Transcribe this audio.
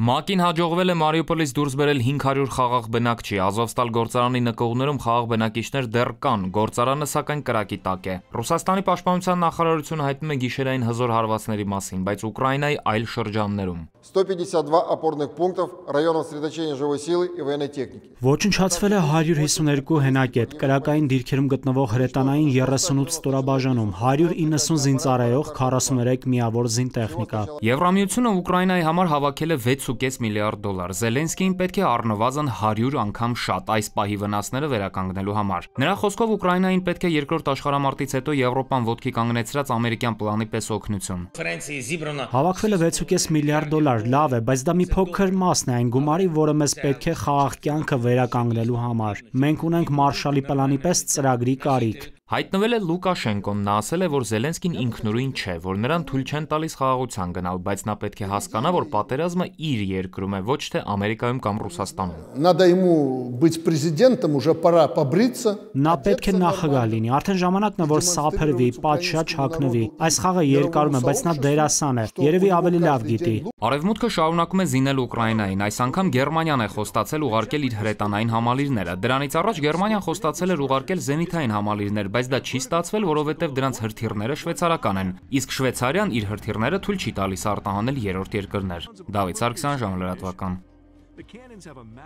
ՄԱԿ-ին հաջողվել է Մարիուպոլից դուրս բերել 500 խաղաղ բնակչի։ Ազովստալ գործարանի նկողներում խաղաղ բնակիչներ դեռ կան, գործարանը սակայն կրակի տակ է։ Ռուսաստանի պաշտպանության նախարարությունը հայտնում է գիշերային հզոր հարվածների մասին, բայց Ուկրաինայի այլ շրջաններում։ 152 опорных пунктов, районов сосредоточения живой силы и военной техники։ Ոչնչացվել է 152 հենակետ, կրակային դիրքերում գտնվող հրետանային 38 ստորաբաժանում, 190 զինծառայող, 43 միավոր զինտեխնիկա։ Եվրամիությունը Ուկրաինայի համար հավաքել է 6 6.5 միլիարդ դոլար։ Զելենսկին պետք է առնվազն 100 անգամ շատ այս պահի վնասները վերականգնելու համար։ Նրա խոսքով Ուկրաինային պետք է երկրորդ աշխարհամարտից հետո Եվրոպան ոտքի կանգնեցրած ամերիկյան պլանի պես օգնություն։ Հավաքվել է 6.5 միլիարդ դոլար, լավ է, բայց դա մի փոքր մասն է այն գումարի, որը մեզ պետք է խաղաղ կյանքը վերականգնելու համար։ Մենք ունենք Մարշալի պլանի պես ծրագրի կարիք։ Հայտնվել է Լուկաշենկոն, նա ասել է, որ Զելենսկին ինքնուրույն չէ, որ նրան թույլ չեն տալիս խաղաղության գնալ, բայց նա պետք է հասկանա, որ պատերազմը իր երկրում է, ոչ թե Ամերիկայում կամ Ռուսաստանում։ Надо ему быть президентом, уже пора побриться։ Նա պետք է նախագահ լինի, արդեն ժամանակն է, որ սափրվի, պատշա չհակնվի։ Այս խաղը երկարում է, բայց նա դերասան է, երևի ավելի լավ գիտի։ Արևմուտքը շարունակում է զինել Ուկրաինային, այս անգամ Գերմանիան է խոստացել ուղարկել իր հրետանային համալիրները։ Դրանից առաջ Գերմանիան խոստացել էր ուղարկել զենիթային համալիրներ, բայց բայց դա չի ստացվել, որովհետև դրանց հրթիռները շվեցարական են, իսկ Շվեյցարիան իր հրթիռները թույլ չի տալիս արտահանել երրորդ երկրներ։ Դավիթ Սարգսյան, ժամը լրատվական։